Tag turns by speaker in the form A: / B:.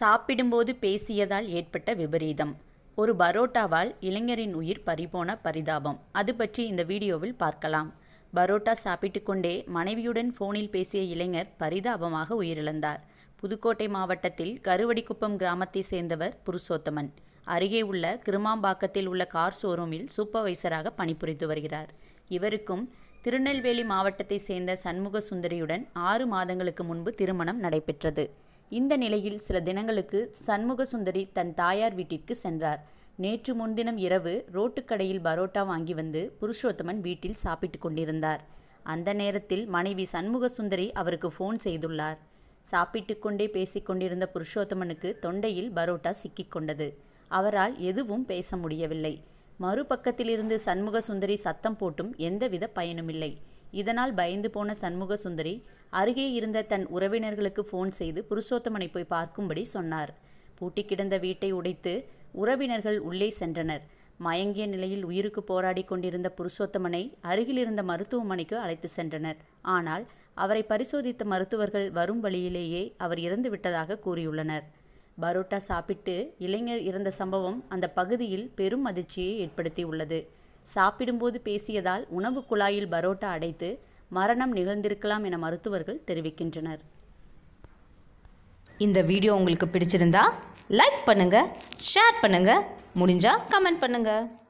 A: சாப்பிடும்போது பேசியதால் ஏற்பட்ட விபரீதம் ஒரு பரோட்டாவால் இளைஞரின் உயிர் பறிபோன பரிதாபம் அது பற்றி இந்த வீடியோவில் பார்க்கலாம் பரோட்டா சாப்பிட்டு கொண்டே மனைவியுடன் ஃபோனில் பேசிய இளைஞர் பரிதாபமாக உயிரிழந்தார் புதுக்கோட்டை மாவட்டத்தில் கருவடிக்குப்பம் கிராமத்தை சேர்ந்தவர் புருஷோத்தமன் அருகே உள்ள கிருமாம்பாக்கத்தில் உள்ள கார் ஷோரூமில் சூப்பர்வைசராக பணிபுரிந்து வருகிறார் இவருக்கும் திருநெல்வேலி மாவட்டத்தை சேர்ந்த சண்முக சுந்தரியுடன் ஆறு மாதங்களுக்கு முன்பு திருமணம் நடைபெற்றது இந்த நிலையில் சில தினங்களுக்கு சண்முக சுந்தரி தன் தாயார் வீட்டிற்கு சென்றார் நேற்று முன்தினம் இரவு ரோட்டுக்கடையில் பரோட்டா வாங்கி வந்து புருஷோத்தமன் வீட்டில் சாப்பிட்டு கொண்டிருந்தார் அந்த நேரத்தில் மனைவி சண்முக சுந்தரி அவருக்கு ஃபோன் செய்துள்ளார் சாப்பிட்டு கொண்டே பேசிக்கொண்டிருந்த புருஷோத்தமனுக்கு தொண்டையில் பரோட்டா சிக்கிக்கொண்டது அவரால் எதுவும் பேச முடியவில்லை மறுபக்கத்திலிருந்து சண்முக சுந்தரி சத்தம் போட்டும் எந்தவித பயனுமில்லை இதனால் பயந்து போன சண்முக சுந்தரி அருகே இருந்த தன் உறவினர்களுக்கு ஃபோன் செய்து புருஷோத்தமனை போய் பார்க்கும்படி சொன்னார் பூட்டி கிடந்த வீட்டை உடைத்து உறவினர்கள் உள்ளே சென்றனர் மயங்கிய நிலையில் உயிருக்கு போராடி கொண்டிருந்த புருஷோத்தமனை அருகிலிருந்த மருத்துவமனைக்கு அழைத்து சென்றனர் ஆனால் அவரை பரிசோதித்த மருத்துவர்கள் வரும் வழியிலேயே அவர் இறந்து விட்டதாக கூறியுள்ளனர் பரோட்டா சாப்பிட்டு இளைஞர் இறந்த சம்பவம் அந்த பகுதியில் பெரும் அதிர்ச்சியை ஏற்படுத்தியுள்ளது சாப்பிடும்போது பேசியதால் உணவு குழாயில் பரோட்டா அடைத்து மரணம் நிகழ்ந்திருக்கலாம் என மருத்துவர்கள் தெரிவிக்கின்றனர்
B: இந்த வீடியோ உங்களுக்கு பிடிச்சிருந்தா லைக் பண்ணுங்கள் ஷேர் பண்ணுங்கள் முடிஞ்சால் கமெண்ட் பண்ணுங்கள்